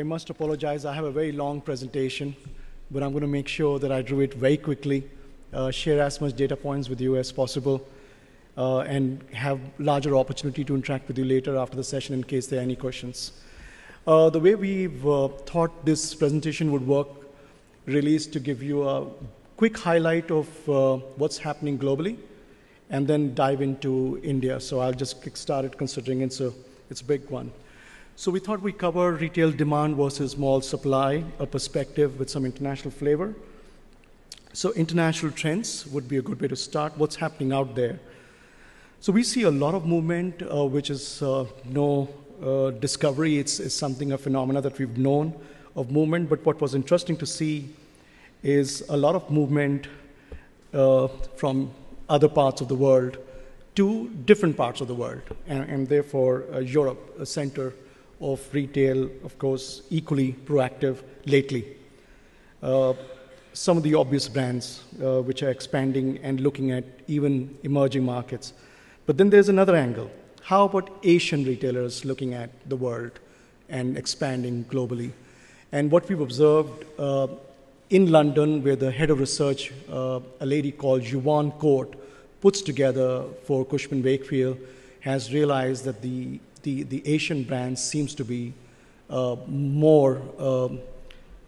I must apologize. I have a very long presentation, but I'm going to make sure that I do it very quickly, uh, share as much data points with you as possible, uh, and have larger opportunity to interact with you later after the session in case there are any questions. Uh, the way we've uh, thought this presentation would work really is to give you a quick highlight of uh, what's happening globally, and then dive into India. So I'll just kickstart it considering it's a, it's a big one. So we thought we'd cover retail demand versus mall supply, a perspective with some international flavor. So international trends would be a good way to start. What's happening out there? So we see a lot of movement, uh, which is uh, no uh, discovery. It's, it's, something, a phenomena that we've known of movement. But what was interesting to see is a lot of movement uh, from other parts of the world to different parts of the world, and, and therefore uh, Europe, a center of retail, of course, equally proactive lately. Uh, some of the obvious brands uh, which are expanding and looking at even emerging markets. But then there's another angle. How about Asian retailers looking at the world and expanding globally? And what we've observed uh, in London, where the head of research, uh, a lady called Juwan Court, puts together for Cushman Wakefield, has realized that the the, the Asian brands seems to be uh, more um,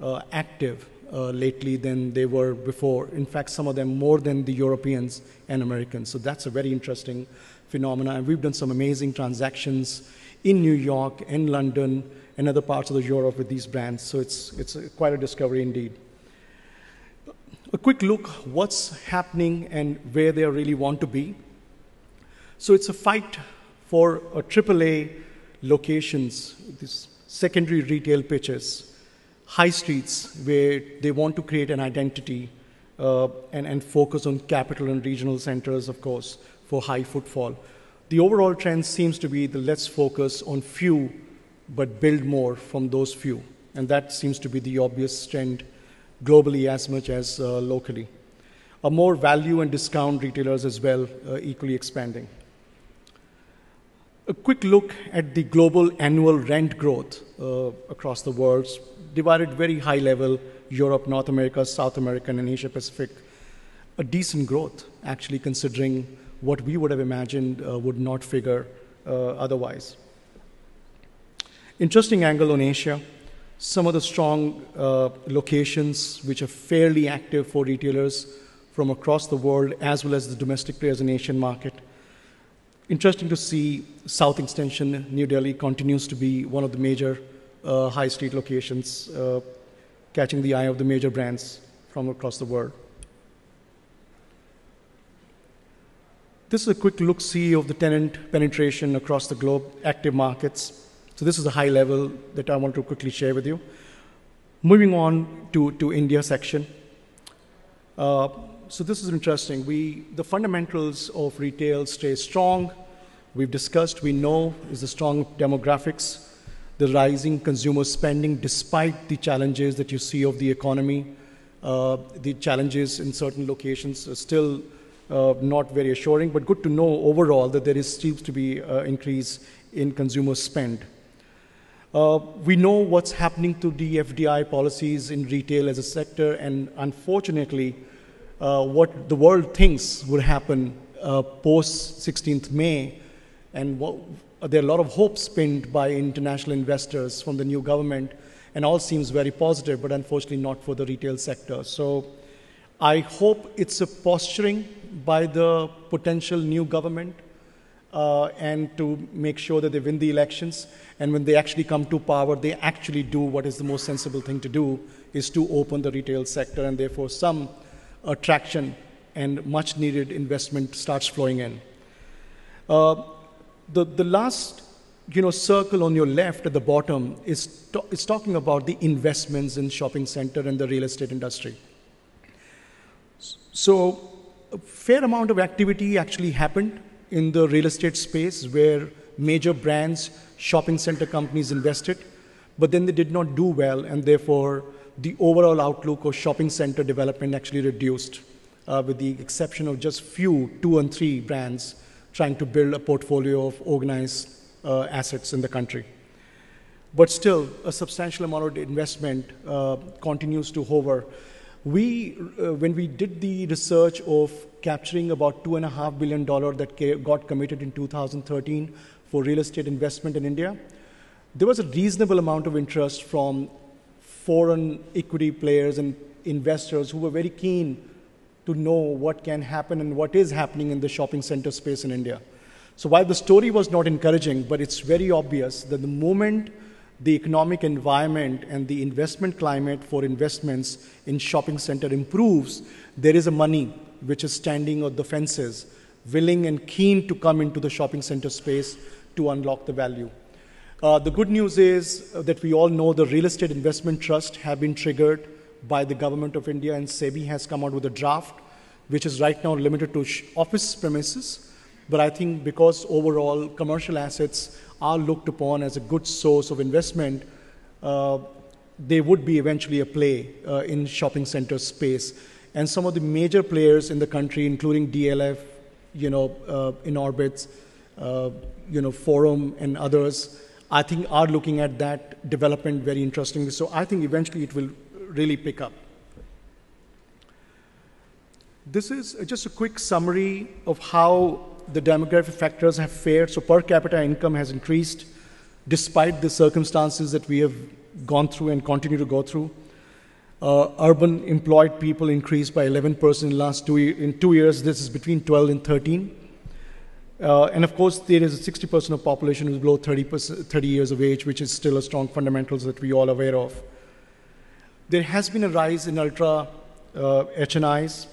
uh, active uh, lately than they were before. In fact, some of them more than the Europeans and Americans. So that's a very interesting phenomenon. And we've done some amazing transactions in New York, in London, and other parts of the Europe with these brands. So it's, it's a, quite a discovery indeed. A quick look what's happening and where they really want to be. So it's a fight for AAA uh, locations, these secondary retail pitches, high streets where they want to create an identity uh, and, and focus on capital and regional centers, of course, for high footfall. The overall trend seems to be the let's focus on few but build more from those few. And that seems to be the obvious trend globally as much as uh, locally. A more value and discount retailers as well, uh, equally expanding. A quick look at the global annual rent growth uh, across the world, divided very high level Europe, North America, South America, and Asia Pacific. A decent growth, actually, considering what we would have imagined uh, would not figure uh, otherwise. Interesting angle on Asia. Some of the strong uh, locations which are fairly active for retailers from across the world, as well as the domestic players in Asian market interesting to see South Extension, New Delhi continues to be one of the major uh, high street locations, uh, catching the eye of the major brands from across the world. This is a quick look see of the tenant penetration across the globe, active markets. So, this is a high level that I want to quickly share with you. Moving on to, to India section. Uh, so, this is interesting. We, the fundamentals of retail stay strong we've discussed, we know is the strong demographics, the rising consumer spending despite the challenges that you see of the economy, uh, the challenges in certain locations are still uh, not very assuring, but good to know overall that there is, seems to be uh, increase in consumer spend. Uh, we know what's happening to the FDI policies in retail as a sector, and unfortunately, uh, what the world thinks would happen uh, post 16th May and what, there are a lot of hopes pinned by international investors from the new government, and all seems very positive, but unfortunately not for the retail sector. So I hope it's a posturing by the potential new government uh, and to make sure that they win the elections. And when they actually come to power, they actually do what is the most sensible thing to do, is to open the retail sector, and therefore some attraction and much needed investment starts flowing in. Uh, the, the last you know, circle on your left at the bottom is, to, is talking about the investments in shopping center and the real estate industry. So a fair amount of activity actually happened in the real estate space where major brands, shopping center companies invested, but then they did not do well, and therefore the overall outlook of shopping center development actually reduced, uh, with the exception of just few, two and three brands trying to build a portfolio of organized uh, assets in the country. But still, a substantial amount of investment uh, continues to hover. We, uh, when we did the research of capturing about $2.5 billion that got committed in 2013 for real estate investment in India, there was a reasonable amount of interest from foreign equity players and investors who were very keen to know what can happen and what is happening in the shopping center space in India. So while the story was not encouraging, but it's very obvious that the moment the economic environment and the investment climate for investments in shopping center improves, there is a money which is standing on the fences, willing and keen to come into the shopping center space to unlock the value. Uh, the good news is that we all know the real estate investment trust have been triggered by the government of India and SEBI has come out with a draft, which is right now limited to office premises. But I think because overall commercial assets are looked upon as a good source of investment, uh, they would be eventually a play uh, in shopping center space. And some of the major players in the country, including DLF, you know, uh, in orbits, uh, you know, Forum and others, I think are looking at that development very interestingly. So I think eventually it will really pick up. This is just a quick summary of how the demographic factors have fared. So per capita income has increased despite the circumstances that we have gone through and continue to go through. Uh, urban employed people increased by 11% in the last two in two years. This is between 12 and 13. Uh, and of course, there is a 60% of population who is below 30, 30 years of age, which is still a strong fundamentals that we all are aware of there has been a rise in ultra uh, HNIs,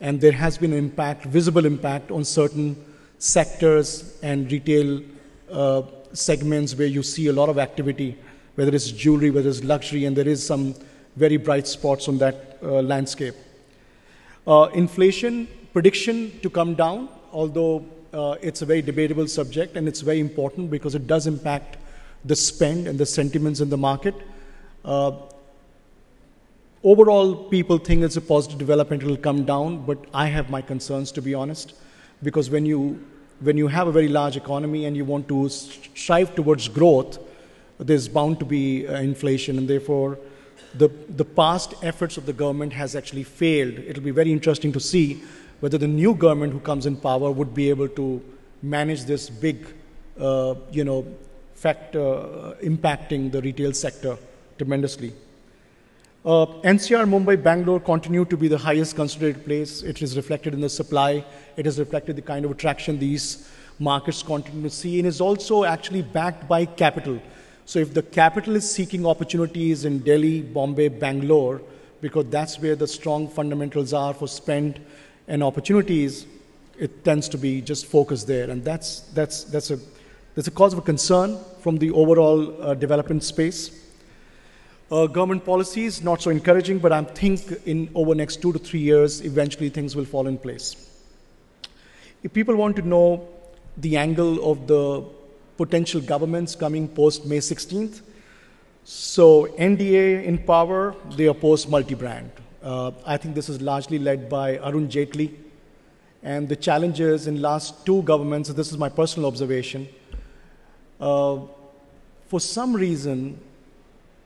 and there has been an impact, visible impact on certain sectors and retail uh, segments where you see a lot of activity, whether it's jewelry, whether it's luxury, and there is some very bright spots on that uh, landscape. Uh, inflation prediction to come down, although uh, it's a very debatable subject and it's very important because it does impact the spend and the sentiments in the market. Uh, overall people think it's a positive development, it'll come down, but I have my concerns to be honest, because when you when you have a very large economy and you want to strive towards growth, there's bound to be uh, inflation, and therefore the, the past efforts of the government has actually failed. It'll be very interesting to see whether the new government who comes in power would be able to manage this big, uh, you know, factor uh, impacting the retail sector tremendously. Uh, NCR, Mumbai, Bangalore continue to be the highest concentrated place. It is reflected in the supply. It is reflected the kind of attraction these markets continue to see, and is also actually backed by capital. So if the capital is seeking opportunities in Delhi, Bombay, Bangalore, because that's where the strong fundamentals are for spend and opportunities, it tends to be just focused there, and that's that's that's a that's a cause of concern from the overall uh, development space. Uh, government policies, not so encouraging, but I think in over next two to three years, eventually things will fall in place. If people want to know the angle of the potential governments coming post May 16th, so NDA in power, they oppose multi-brand. Uh, I think this is largely led by Arun Jaitley. And the challenges in last two governments, this is my personal observation, uh, for some reason,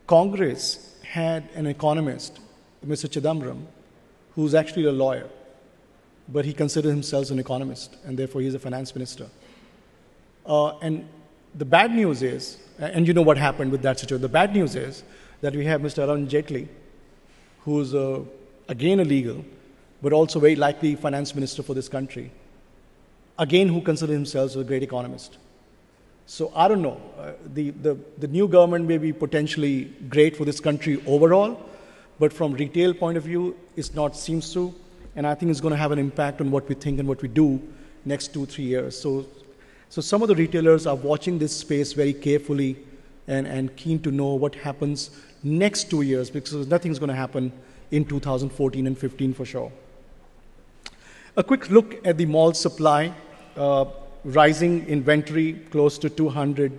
Congress had an economist, Mr. Chidambaram, who's actually a lawyer, but he considers himself an economist, and therefore he's a finance minister. Uh, and the bad news is, and you know what happened with that situation, the bad news is that we have Mr. Arun Jaitley, who's uh, again again legal, but also very likely finance minister for this country, again who considers himself a great economist. So I don't know. Uh, the, the, the new government may be potentially great for this country overall, but from retail point of view, it's not seems to, and I think it's going to have an impact on what we think and what we do next two three years. So, so some of the retailers are watching this space very carefully, and, and keen to know what happens next two years because nothing's going to happen in 2014 and 15 for sure. A quick look at the mall supply. Uh, rising inventory close to 200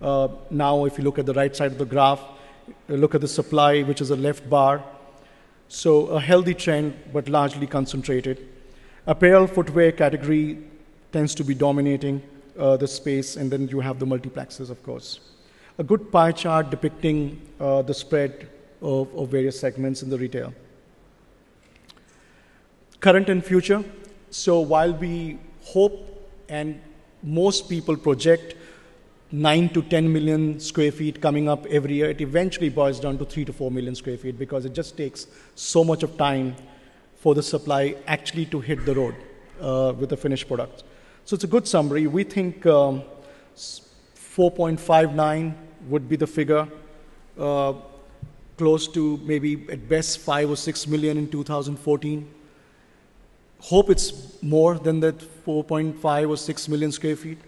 uh, now if you look at the right side of the graph look at the supply which is a left bar so a healthy trend but largely concentrated apparel footwear category tends to be dominating uh, the space and then you have the multiplexes of course a good pie chart depicting uh, the spread of, of various segments in the retail current and future so while we hope and most people project 9 to 10 million square feet coming up every year. It eventually boils down to 3 to 4 million square feet because it just takes so much of time for the supply actually to hit the road uh, with the finished product. So it's a good summary. We think um, 4.59 would be the figure, uh, close to maybe at best 5 or 6 million in 2014 hope it's more than that 4.5 or 6 million square feet,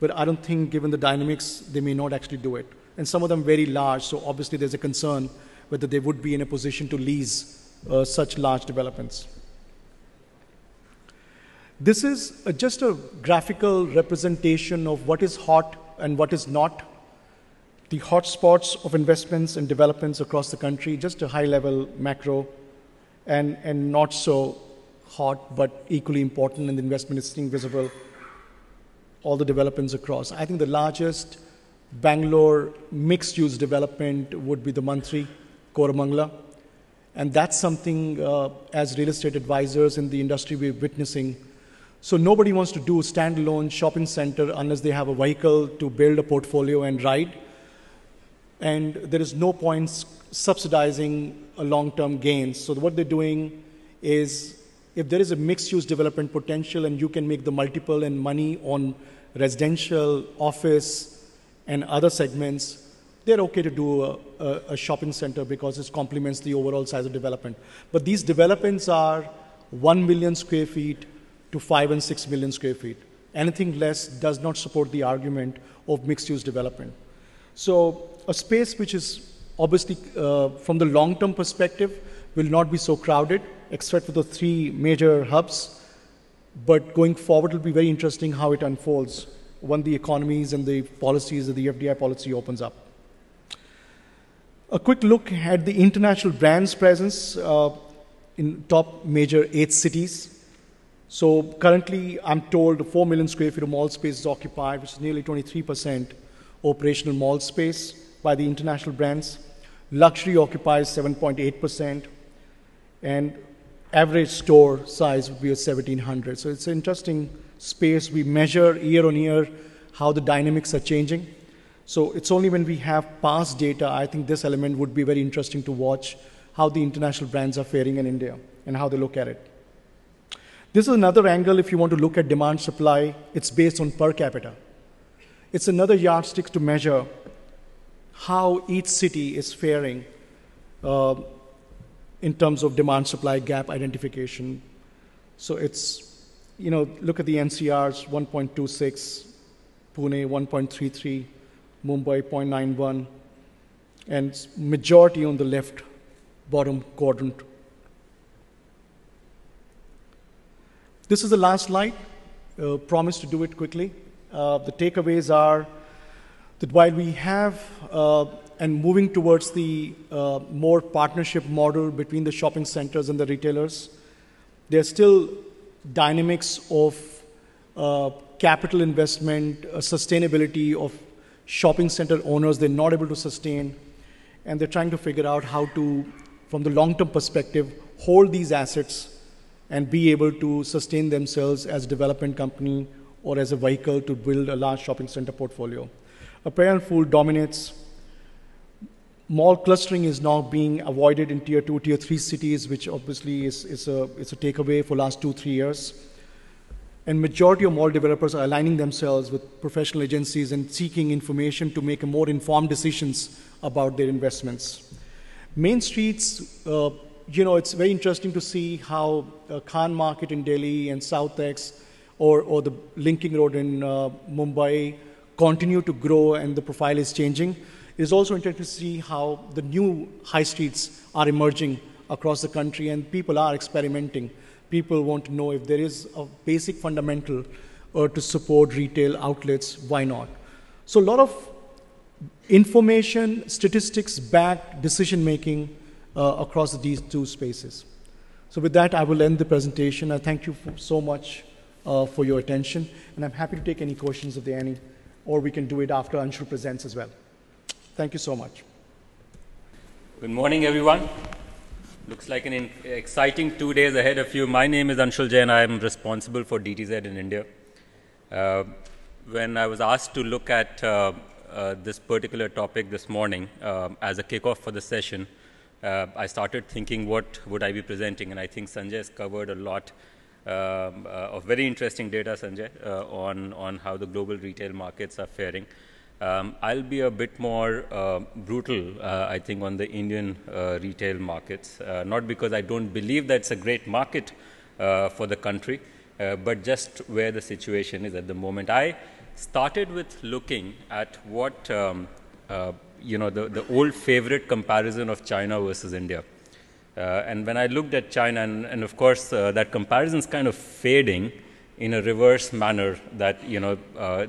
but I don't think, given the dynamics, they may not actually do it. And some of them very large, so obviously there's a concern whether they would be in a position to lease uh, such large developments. This is a, uh, just a graphical representation of what is hot and what is not, the hotspots of investments and developments across the country, just a high level macro, and, and not so hot but equally important, and the investment is seeing visible all the developments across. I think the largest Bangalore mixed use development would be the Mantri Koramangala. And that's something, uh, as real estate advisors in the industry, we're witnessing. So nobody wants to do a standalone shopping center unless they have a vehicle to build a portfolio and ride. And there is no point subsidizing a long term gain. So what they're doing is if there is a mixed use development potential and you can make the multiple and money on residential, office, and other segments, they're okay to do a, a, a shopping center because it complements the overall size of development. But these developments are 1 million square feet to 5 and 6 million square feet. Anything less does not support the argument of mixed use development. So, a space which is obviously, uh, from the long term perspective, will not be so crowded except for the three major hubs. But going forward, it'll be very interesting how it unfolds when the economies and the policies of the FDI policy opens up. A quick look at the international brands presence uh, in top major eight cities. So currently, I'm told 4 million square feet of mall space is occupied, which is nearly 23% operational mall space by the international brands. Luxury occupies 7.8%, and average store size would be a 1700. So it's an interesting space. We measure year on year how the dynamics are changing. So it's only when we have past data, I think this element would be very interesting to watch how the international brands are faring in India and how they look at it. This is another angle if you want to look at demand supply, it's based on per capita. It's another yardstick to measure how each city is faring uh, in terms of demand supply gap identification. So it's, you know, look at the NCRs 1.26, Pune 1.33, Mumbai 0.91, and majority on the left bottom quadrant. This is the last slide. Uh, promise to do it quickly. Uh, the takeaways are that while we have uh, and moving towards the uh, more partnership model between the shopping centers and the retailers. There's still dynamics of uh, capital investment, uh, sustainability of shopping center owners. They're not able to sustain, and they're trying to figure out how to, from the long-term perspective, hold these assets and be able to sustain themselves as a development company or as a vehicle to build a large shopping center portfolio. Apparel food dominates mall clustering is now being avoided in tier two, tier three cities, which obviously is, is, a, is a takeaway for last two, three years. And majority of mall developers are aligning themselves with professional agencies and seeking information to make more informed decisions about their investments. Main streets, uh, you know, it's very interesting to see how uh, Khan Market in Delhi and Southex or, or the Linking Road in uh, Mumbai continue to grow and the profile is changing. It is also interesting to see how the new high streets are emerging across the country and people are experimenting. People want to know if there is a basic fundamental uh, to support retail outlets, why not? So, a lot of information, statistics backed decision making uh, across these two spaces. So, with that, I will end the presentation. I thank you so much uh, for your attention, and I'm happy to take any questions if there are any, or we can do it after Anshu presents as well. Thank you so much. Good morning, everyone. Looks like an exciting two days ahead of you. My name is Anshul Jain. I am responsible for DTZ in India. Uh, when I was asked to look at uh, uh, this particular topic this morning uh, as a kickoff for the session, uh, I started thinking what would I be presenting, and I think Sanjay has covered a lot um, uh, of very interesting data, Sanjay, on, on how the global retail markets are faring. Um, I'll be a bit more uh, brutal, uh, I think, on the Indian uh, retail markets. Uh, not because I don't believe that's a great market uh, for the country, uh, but just where the situation is at the moment. I started with looking at what um, you know the, the old favorite comparison of China versus India. and when I looked at China, and, and of course that comparison is kind of fading in a reverse manner that you know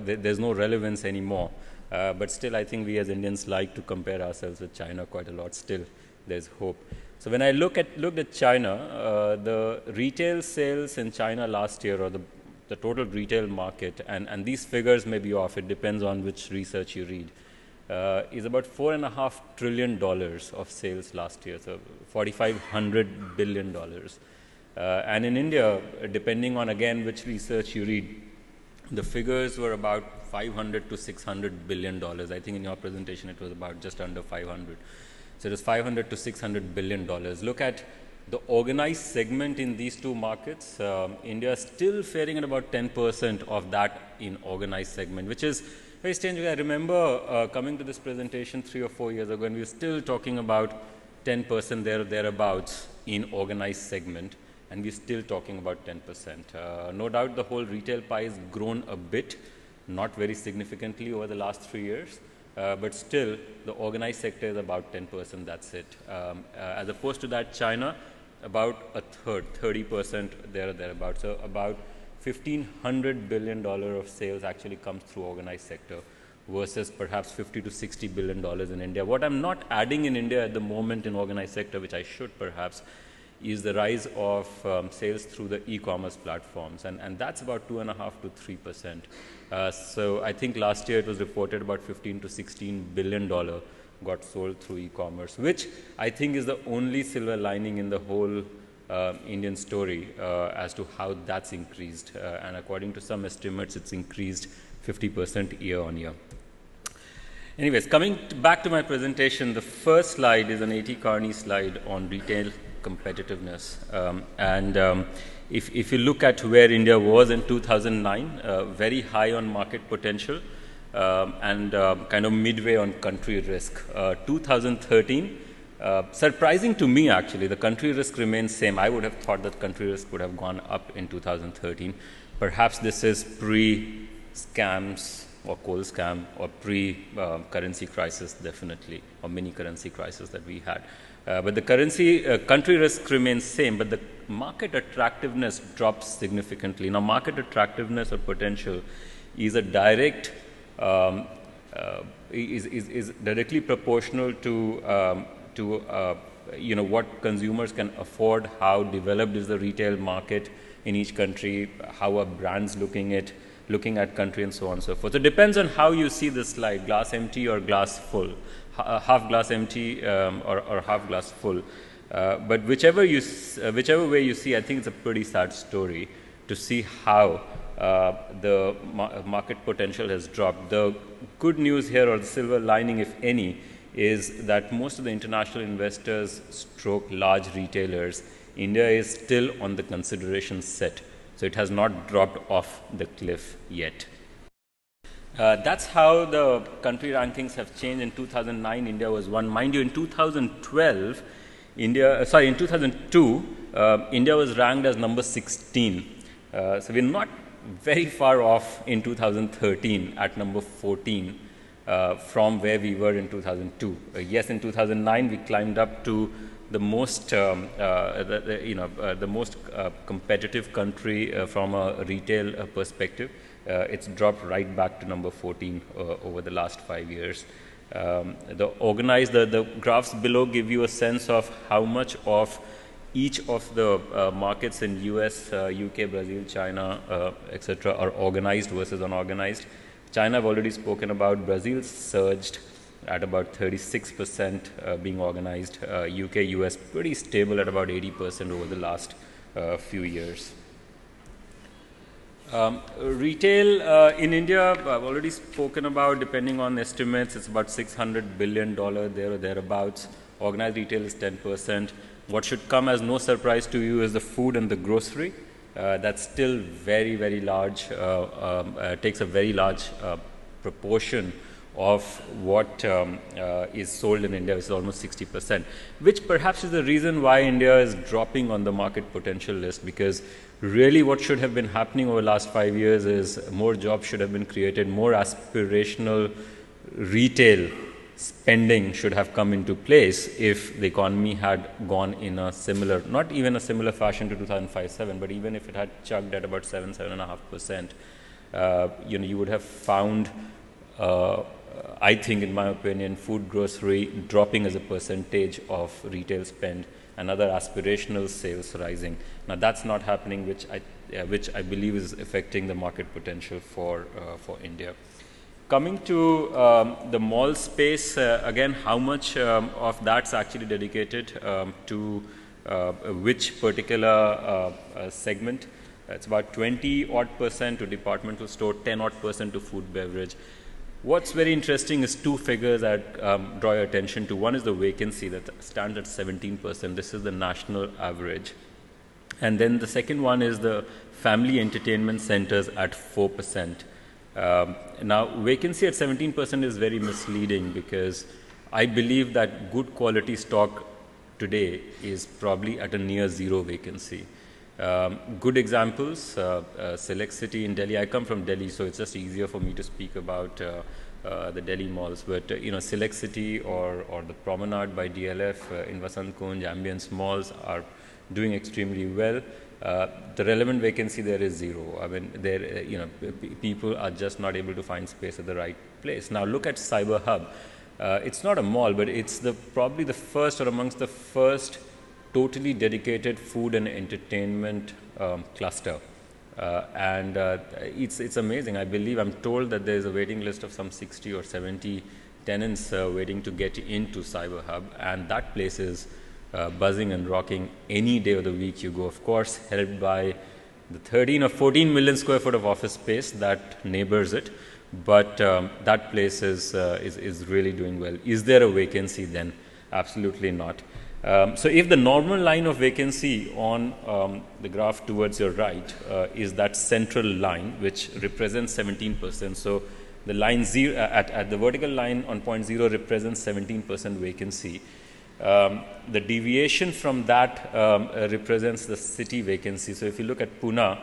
th there's no relevance anymore. Uh, but still, I think we as Indians like to compare ourselves with China quite a lot. Still, there's hope. So when I look at looked at China, uh, the retail sales in China last year, or the the total retail market, and, and these figures may be off. It depends on which research you read. Uh, is about four and a half trillion dollars of sales last year, so 4,500 billion dollars. Uh, and in India, depending on again which research you read, the figures were about 500 to 600 billion dollars. I think in your presentation it was about just under 500. So it was 500 to 600 billion dollars. Look at the organized segment in these two markets. Um, India is still faring at about 10% of that in organized segment, which is very strange. I remember uh, coming to this presentation three or four years ago, and we were still talking about 10% there or thereabouts in organized segment and we're still talking about 10%. Uh, no doubt the whole retail pie has grown a bit, not very significantly over the last three years. Uh, but still, the organized sector is about 10%, that's it. Um, uh, as opposed to that, China, about a third, 30% there or thereabouts. So about $1,500 billion of sales actually comes through organized sector versus perhaps 50 to 60 billion dollars in India. What I'm not adding in India at the moment in organized sector, which I should perhaps, is the rise of um, sales through the e-commerce platforms, and, and that's about two and a half to three percent. Uh, so I think last year it was reported about 15 to 16 billion dollar got sold through e-commerce, which I think is the only silver lining in the whole uh, Indian story uh, as to how that's increased. Uh, and according to some estimates, it's increased 50 percent year on year. Anyways, coming to back to my presentation, the first slide is an A.T. Carney slide on retail competitiveness. Um, and um, if, if you look at where India was in 2009, uh, very high on market potential um, and uh, kind of midway on country risk. Uh, 2013, uh, surprising to me actually, the country risk remains same. I would have thought that country risk would have gone up in 2013. Perhaps this is pre scams or coal scam or pre uh, currency crisis, definitely, or mini currency crisis that we had. Uh, but the currency uh, country risk remains same, but the market attractiveness drops significantly. Now, market attractiveness or potential is a direct um, uh, is, is, is directly proportional to um, to uh, you know what consumers can afford, how developed is the retail market in each country, how are brands looking at looking at country and so on and so forth. So it depends on how you see this slide, glass empty or glass full. Uh, half glass empty um, or, or, half glass full. Uh, but whichever, you, uh, whichever way you see, I think it's a pretty sad story to see how uh, the ma market potential has dropped. The good news here, or the silver lining, if any, is that most of the international investors stroke large retailers. India is still on the consideration set, so it has not dropped off the cliff yet. Uh, that's how the country rankings have changed. In 2009, India was one. Mind you, in 2012, India, uh, sorry, in 2002, uh, India was ranked as number 16. Uh, so we're not very far off in 2013 at number 14 uh, from where we were in 2002. Uh, yes, in 2009 we climbed up to the most, um, the, the, you know, the most competitive country from a retail perspective. Uh, it's dropped right back to number 14 uh, over the last five years. Um, the organized, the, the graphs below give you a sense of how much of each of the uh, markets in US, uh, UK, Brazil, China, uh, etc., are organized versus unorganized. China, I've already spoken about. Brazil surged at about 36% uh, being organized. UK, US, pretty stable at about 80% over the last few years. Um, retail uh, in India, I've already spoken about, depending on estimates, it's about $600 billion there or thereabouts. Organized retail is 10%. What should come as no surprise to you is the food and the grocery. Uh, that's still very, very large, uh, um, uh, takes a very large uh, proportion of what um, uh, is sold in India, which is almost 60%, which perhaps is the reason why India is dropping on the market potential list because really what should have been happening over the last five years is more jobs should have been created, more aspirational retail spending should have come into place if the economy had gone in a similar, not even a similar fashion to 2005-7, but even if it had chugged at about 7, 7.5%, uh, you know, you would have found, uh, I think in my opinion, food grocery dropping as a percentage of retail spend and other aspirational sales rising. Now that's not happening, which I, uh, which I believe is affecting the market potential for, uh, for India. Coming to um, the mall space, uh, again, how much um, of that's actually dedicated um, to uh, which particular uh, uh, segment? It's about 20 odd percent to departmental store, 10 odd percent to food beverage. What's very interesting is two figures that um, draw your attention to. One is the vacancy that stands at 17%. This is the national average. And then the second one is the family entertainment centers at 4%. Um, now, vacancy at 17% is very misleading because I believe that good quality stock today is probably at a near zero vacancy. Um, good examples, uh, uh, Select City in Delhi. I come from Delhi, so it's just easier for me to speak about uh, uh the Delhi malls. But uh, you know, Select City or or the Promenade by DLF uh, in Vasant Kunj, Ambience malls are doing extremely well. the relevant vacancy there is zero. I mean, there you know p- people are just not able to find space at the right place. Now look at Cyber Hub. it's not a mall, but it's the probably the first or amongst the first totally dedicated food and entertainment um, cluster. Uh, and uh, it's, it's amazing. I believe I'm told that there's a waiting list of some 60 or 70 tenants uh, waiting to get into Cyber Hub, and that place is uh, buzzing and rocking any day of the week you go. Of course, helped by the 13 or 14 million square foot of office space that neighbors it, but um, that place is, uh, is, is really doing well. Is there a vacancy then? Absolutely not. Um, so if the normal line of vacancy on um, the graph towards your right uh, is that central line, which represents 17%. So the line zero uh, at, at the vertical line on point zero represents 17% vacancy. Um, the deviation from that um, uh, represents the city vacancy. So if you look at Pune,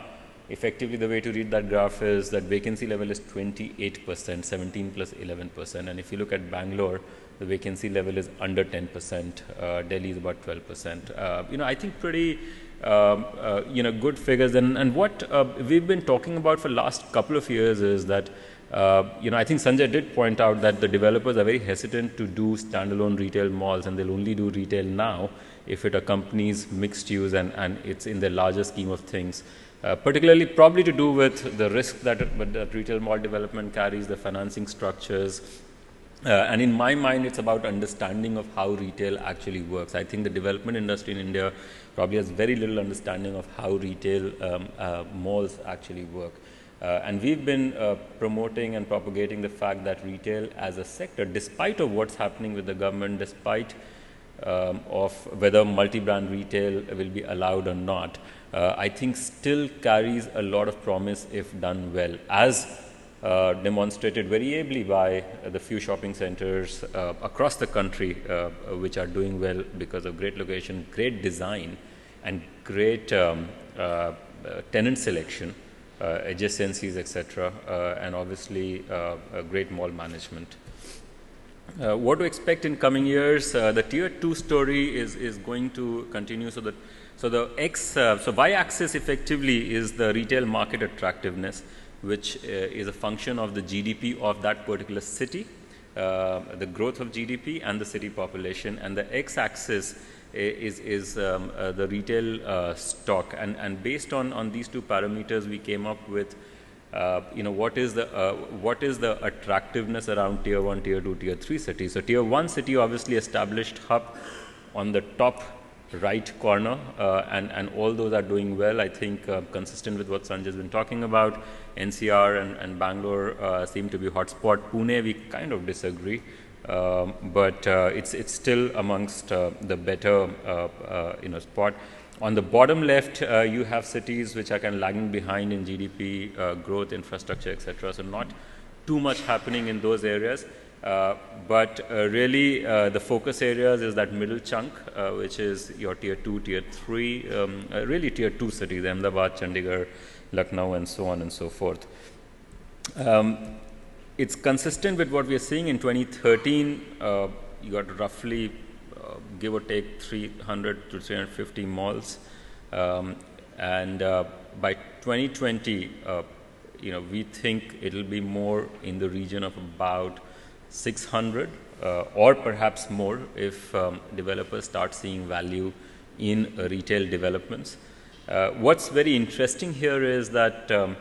effectively the way to read that graph is that vacancy level is 28%, 17 plus 11%. And if you look at Bangalore, the vacancy level is under 10%. Uh, Delhi is about 12%. Uh, you know, I think pretty um, uh, you know, good figures. And, and what uh, we've been talking about for last couple of years is that, uh, you know, I think Sanjay did point out that the developers are very hesitant to do standalone retail malls and they'll only do retail now if it accompanies mixed use and, and it's in the larger scheme of things. Uh, particularly probably to do with the risk that, that retail mall development carries, the financing structures, uh, and in my mind, it's about understanding of how retail actually works. I think the development industry in India probably has very little understanding of how retail um, uh, malls actually work. Uh, and we've been uh, promoting and propagating the fact that retail as a sector, despite of what's happening with the government, despite um, of whether multi-brand retail will be allowed or not, uh, I think still carries a lot of promise if done well. As uh, demonstrated very ably by uh, the few shopping centers uh, across the country uh, which are doing well because of great location, great design, and great um, tenant selection, adjacencies, etc., and obviously great mall management. what to expect in coming years? the tier two story is, is going to continue. So that so the x so y axis effectively is the retail market attractiveness which uh, is a function of the GDP of that particular city, uh, the growth of GDP and the city population, and the x-axis uh, is, is um, uh, the retail uh, stock. And, and based on, on these two parameters, we came up with, uh, you know, what is, the, what is the attractiveness around tier 1, tier 2, tier 3 cities. So tier 1 city obviously established hub on the top right corner, uh, and, and all those are doing well. I think uh, consistent with what Sanjay's been talking about, NCR and, and Bangalore uh, seem to be hotspot. Pune, we kind of disagree, um, but uh, it's, it's still amongst uh, the better uh, you know, spot. On the bottom left, you have cities which are kind of lagging behind in GDP growth, infrastructure, etc. So not too much happening in those areas. Uh, but uh, really, uh, the focus areas is that middle chunk, which is your tier two, tier three, um, really tier two cities, Ahmedabad, Chandigarh, Lucknow, and so on and so forth. Um, it's consistent with what we are seeing in 2013. Uh, you got roughly, uh, give or take, 300 to 350 malls, um, and uh, by 2020, you know, we think it'll be more in the region of about 600 uh, or perhaps more if um, developers start seeing value in uh, retail developments. Uh, what's very interesting here is that um,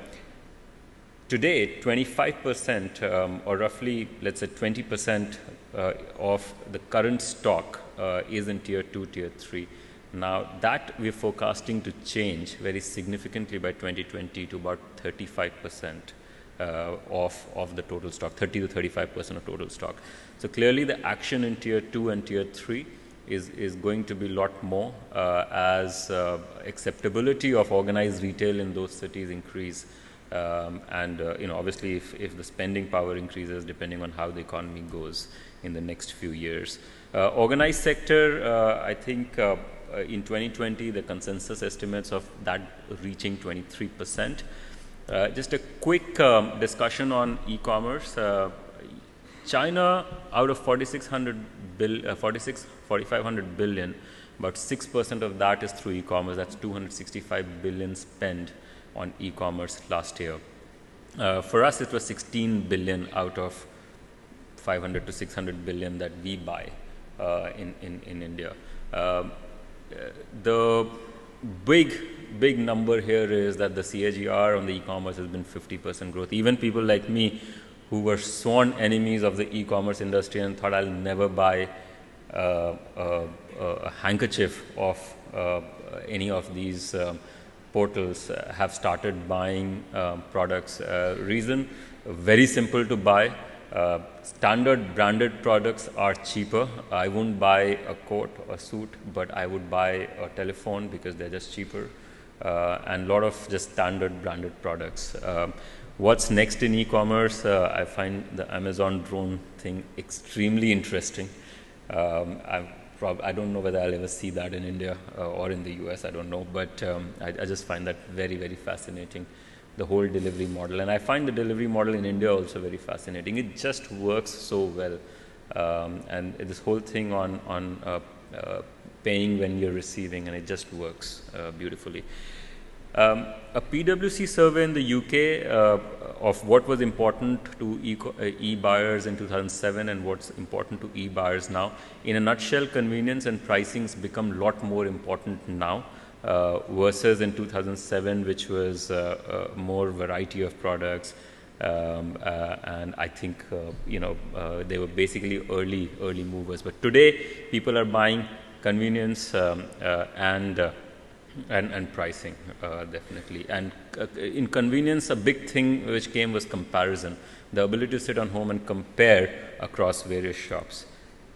today 25% um, or roughly let's say 20% uh, of the current stock uh, is in tier 2, tier 3. Now that we're forecasting to change very significantly by 2020 to about 35 percent uh, of, of the total stock, 30 to 35 percent of total stock. So clearly the action in tier 2 and tier 3 is, is going to be a lot more uh, as uh, acceptability of organized retail in those cities increase. Um, and uh, you know, obviously, if, if the spending power increases, depending on how the economy goes in the next few years, uh, organized sector, uh, I think in 2020 the consensus estimates of that reaching 23 percent. Uh, just a quick um, discussion on e-commerce. Uh, China, out of 4,600 bill, uh, 46, 4,500 billion, about 6% of that is through e-commerce. That's 265 billion spent on e-commerce last year. Uh, for us, it was 16 billion out of 500 to 600 billion that we buy uh, in, in, in India. Um, uh, the big big number here is that the CAGR on the e-commerce has been 50% growth. Even people like me who were sworn enemies of the e-commerce industry and thought I'll never buy uh, a, uh, uh, a handkerchief of uh, any of these uh, portals have started buying uh, products. reason, very simple to buy. Uh, standard branded products are cheaper. I won't buy a coat or suit, but I would buy a telephone because they're just cheaper. Uh, and a lot of just standard branded products. Um, what's next in e-commerce? Uh, I find the Amazon drone thing extremely interesting. Um, I don't know whether I'll ever see that in India uh, or in the US, I don't know, but um, I, I, just find that very, very fascinating, the whole delivery model. And I find the delivery model in India also very fascinating. It just works so well. Um, and this whole thing on, on uh, uh, paying when you're receiving, and it just works uh, beautifully. Um, a PwC survey in the UK uh, of what was important to e, uh, e buyers in 2007 and what's important to e buyers now. In a nutshell, convenience and pricing's become a lot more important now uh, versus in 2007, which was uh, uh, more variety of products. Um, uh, and I think you know they were basically early early movers. But today, people are buying convenience um, uh, and uh, and, and pricing uh, definitely and uh, in convenience a big thing which came was comparison the ability to sit on home and compare across various shops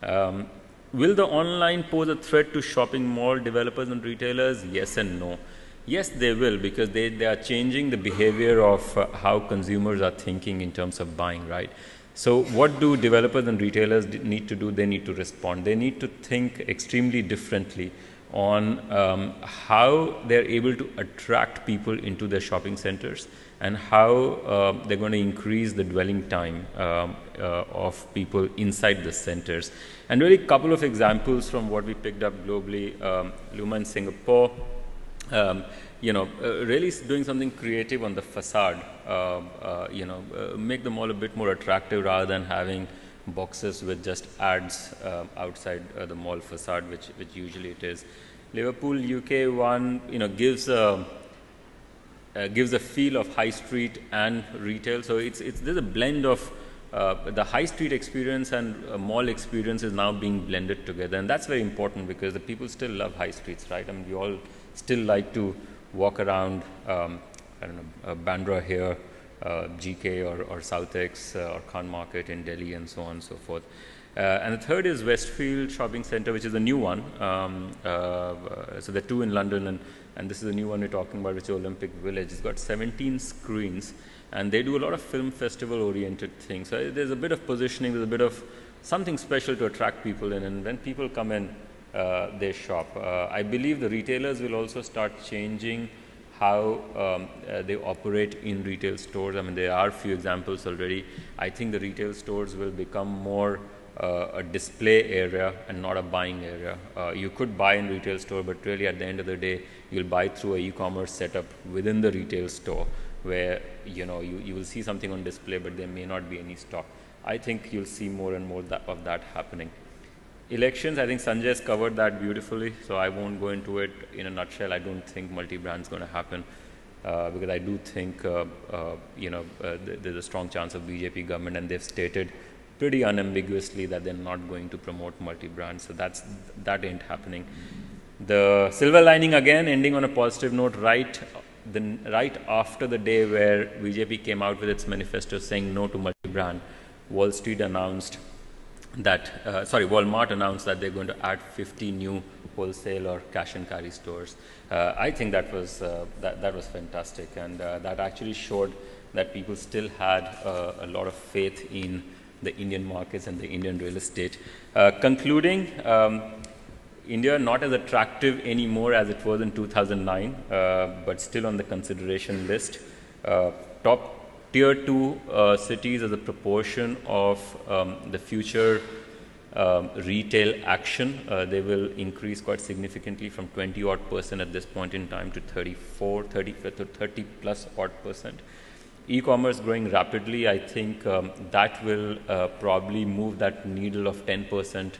um, will the online pose a threat to shopping mall developers and retailers yes and no yes they will because they, they are changing the behavior of uh, how consumers are thinking in terms of buying right so, what do developers and retailers need to do? They need to respond. They need to think extremely differently on um, how they're able to attract people into their shopping centers and how uh, they're going to increase the dwelling time um, uh, of people inside the centers. And really, a couple of examples from what we picked up globally um, Luma in Singapore. Um, you know, uh, really doing something creative on the facade um, uh, you know, uh, make the mall a bit more attractive rather than having boxes with just ads um, outside uh, the mall facade, which, which usually it is. Liverpool UK one, you know, gives a, uh, gives a feel of high street and retail. So it's, it's there's a blend of uh, the high street experience and uh, mall experience is now being blended together, and that's very important because the people still love high streets, right? I mean, we all still like to walk around um, I don't know, uh, Bandra here, uh, GK or, or Southex uh, or Khan Market in Delhi and so on and so forth. and the third is Westfield Shopping Center, which is a new one. Um, so there are two in London, and, and this is a new one we're talking about, which is Olympic Village. It's got 17 screens, and they do a lot of film festival oriented things. So there's a bit of positioning, there's a bit of something special to attract people in, and when people come in, uh, they shop. Uh, I believe the retailers will also start changing how um, uh, they operate in retail stores. I mean, there are few examples already. I think the retail stores will become more uh, a display area and not a buying area. Uh, you could buy in retail store, but really at the end of the day, you'll buy through a e-commerce setup within the retail store, where you know you, you will see something on display, but there may not be any stock. I think you'll see more and more that, of that happening. Elections, I think Sanjay has covered that beautifully, so I won't go into it in a nutshell. I don't think multi-brand is going to happen uh, because I do think uh, uh, you know uh, th there's a strong chance of BJP government, and they've stated pretty unambiguously that they're not going to promote multi-brand. So that's that ain't happening. The silver lining again, ending on a positive note, right? The, right after the day where BJP came out with its manifesto saying no to multi-brand, Wall Street announced that, uh, sorry, Walmart announced that they're going to add 50 new wholesale or cash and carry stores. Uh, I think that was, uh, that, that was fantastic, and uh, that actually showed that people still had uh, a lot of faith in the Indian markets and the Indian real estate. Uh, concluding, um, India not as attractive anymore as it was in 2009, but still on the consideration list. top tier two uh, cities as a proportion of um, the future um, retail action. Uh, they will increase quite significantly from 20 odd percent at this point in time to 34, 30, uh, 30 plus odd percent. E-commerce growing rapidly, I think um, that will uh, probably move that needle of 10 percent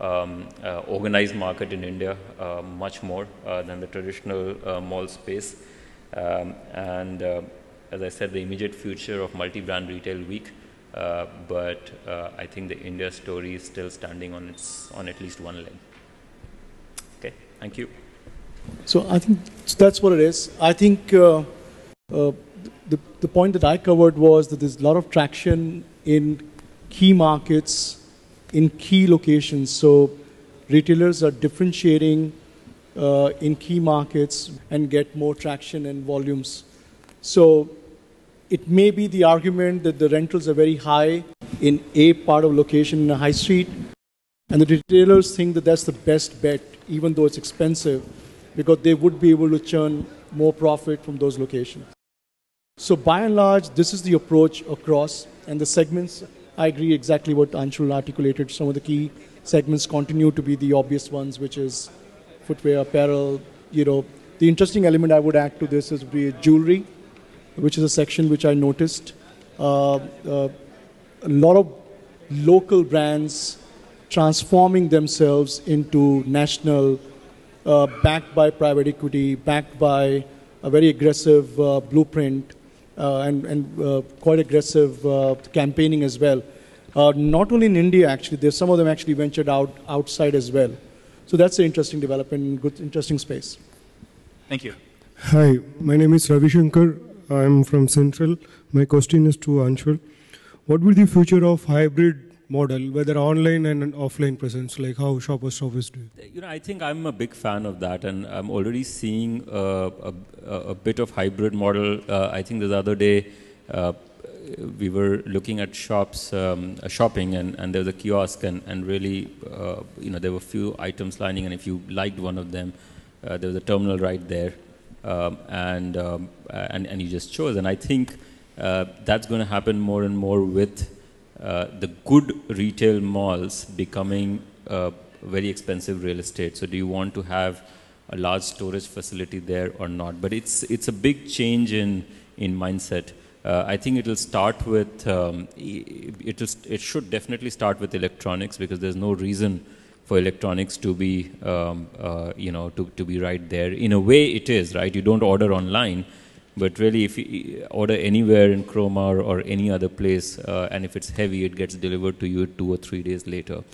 um, uh, organized market in India uh, much more uh, than the traditional mall space. Um, and as I said, the immediate future of multi-brand retail week. Uh, but uh, I think the India story is still standing on its on at least one leg. Okay, thank you. So I think that's what it is. I think uh, uh the the point that I covered was that there's a lot of traction in key markets, in key locations. So retailers are differentiating uh, in key markets and get more traction and volumes. So it may be the argument that the rentals are very high in a part of location in a high street, and the retailers think that that's the best bet, even though it's expensive, because they would be able to churn more profit from those locations. So by and large, this is the approach across, and the segments, I agree exactly what Anshul articulated. Some of the key segments continue to be the obvious ones, which is footwear, apparel, you know. The interesting element I would add to this is jewelry which is a section which I noticed. Uh, uh, a lot of local brands transforming themselves into national, uh, backed by private equity, backed by a very aggressive uh, blueprint uh, and, and uh, quite aggressive campaigning as well. not only in India, actually, there's some of them actually ventured out outside as well. So that's an interesting development, good, interesting space. Thank you. Hi, my name is Ravi Shankar. I am from Central. My question is to Anshul. What will the future of hybrid model, whether online and offline presence, like how Shoppers always is doing? You know, I think I'm a big fan of that, and I'm already seeing a, a, bit of hybrid model. Uh, I think the other day uh, we were looking at shops, um, uh, shopping, and, and there was a kiosk, and, and really, uh, you know, there were few items lining, and if you liked one of them, uh, there was a terminal right there um, and, um, uh, and, and you just chose. And I think uh, that's going to happen more and more with uh, the good retail malls becoming very expensive real estate. So do you want to have a large storage facility there or not? But it's, it's a big change in, in mindset. Uh, I think it'll start with um, it, it should definitely start with electronics because there's no reason for electronics to be, um, uh, you know, to, to be right there. In a way, it is, right? You don't order online, but really, if you order anywhere in Chroma or, or any other place, uh, and if it's heavy, it gets delivered to you two or three days later.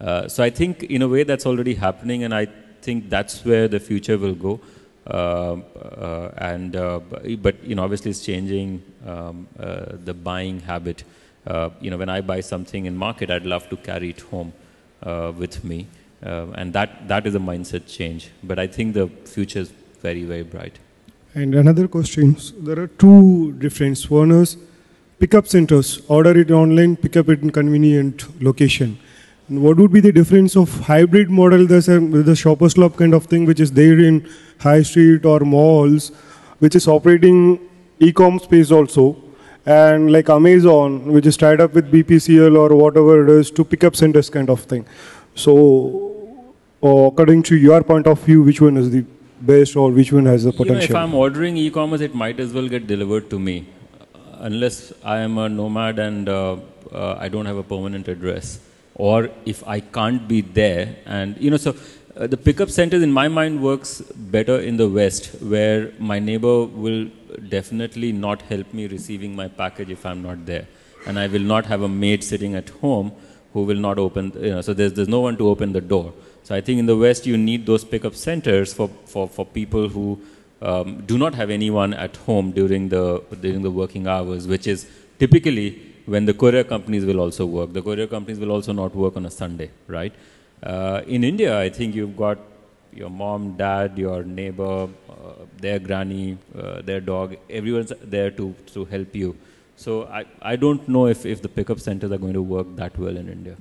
Uh, so I think, in a way, that's already happening, and I think that's where the future will go. Um, uh, and uh, but you know, obviously, it's changing um, uh, the buying habit. you know, when I buy something in market, I'd love to carry it home. Uh, with me. Uh, and that, that is a mindset change. But I think the future is very, very bright. And another question, there are two different One is pickup centers, order it online, pick up it in convenient location. And what would be the difference of hybrid model, there's a, um, the shopper slop kind of thing which is there in high street or malls, which is operating e-com space also, and like Amazon, which is tied up with BPCL or whatever it is to pick up centers kind of thing. So, uh, according to your point of view, which one is the best or which one has the potential? You know, if I'm ordering e-commerce, it might as well get delivered to me, uh, unless I am a nomad and uh, uh, I don't have a permanent address, or if I can't be there. And you know, so uh, the pickup centers in my mind works better in the West, where my neighbor will definitely not help me receiving my package if I'm not there. And I will not have a maid sitting at home who will not open, you know, so there's, there's no one to open the door. So I think in the West, you need those pickup centers for, for, for people who um, do not have anyone at home during the, during the working hours, which is typically when the courier companies will also work. The courier companies will also not work on a Sunday, right? Uh, in India, I think you've got your mom, dad, your neighbor, uh, their granny, uh, their dog, everyone's there to, to help you. So I, I don't know if, if the pickup centers are going to work that well in India.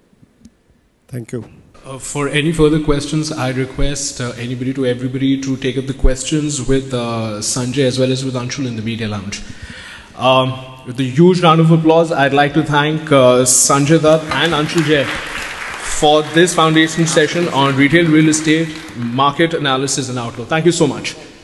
Thank you. Uh, for any further questions, I request uh, anybody to everybody to take up the questions with uh, Sanjay as well as with Anshul in the media lounge. Um, with a huge round of applause, I'd like to thank uh, Sanjay Dutt and Anshul Jay for this foundation session on retail real estate market analysis and outlook. Thank you so much.